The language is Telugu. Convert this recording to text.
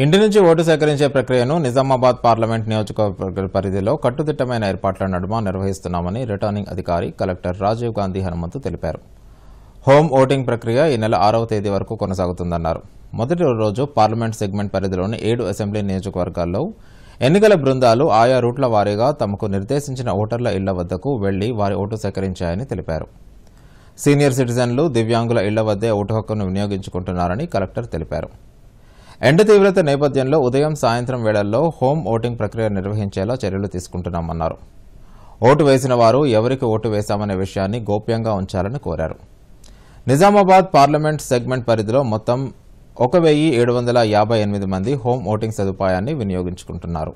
ఇంటి నుంచి ఓటు సేకరించే ప్రక్రియను నిజామాబాద్ పార్లమెంట్ నియోజకవర్గ పరిధిలో కట్టుదిట్టమైన ఏర్పాట్ల నడుమ నిర్వహిస్తున్నామని రిటర్నింగ్ అధికారి కలెక్టర్ రాజీవ్ గాంధీ హనుమంతు తెలిపారు హోమ్ ఓటింగ్ ప్రక్రియ ఈ నెల ఆరవ తేదీ వరకు కొనసాగుతుందన్నారు మొదటి రోజు పార్లమెంట్ సెగ్మెంట్ పరిధిలోని ఏడు అసెంబ్లీ నియోజకవర్గాల్లో ఎన్నికల బృందాలు ఆయా రూట్ల వారీగా తమకు నిర్దేశించిన ఓటర్ల ఇళ్ల వద్దకు వెళ్లి వారి ఓటు సేకరించాయని తెలిపారు సీనియర్ సిటిజన్లు దివ్యాంగుల ఇళ్ల వద్దే ఓటు హక్కును వినియోగించుకుంటున్నారని కలెక్టర్ తెలిపారు ఎండ తీవ్రత నేపథ్యంలో ఉదయం సాయంత్రం వేళల్లో హోమ్ ఓటింగ్ ప్రక్రియ నిర్వహించేలా చర్యలు తీసుకుంటున్నామన్నారు ఓటు వేసిన వారు ఎవరికి ఓటు వేశామనే విషయాన్ని గోప్యంగా ఉంచాలని కోరారు నిజామాబాద్ పార్లమెంట్ సెగ్మెంట్ పరిధిలో మొత్తం ఒక మంది హోమ్ ఓటింగ్ సదుపాయాన్ని వినియోగించుకుంటున్నారు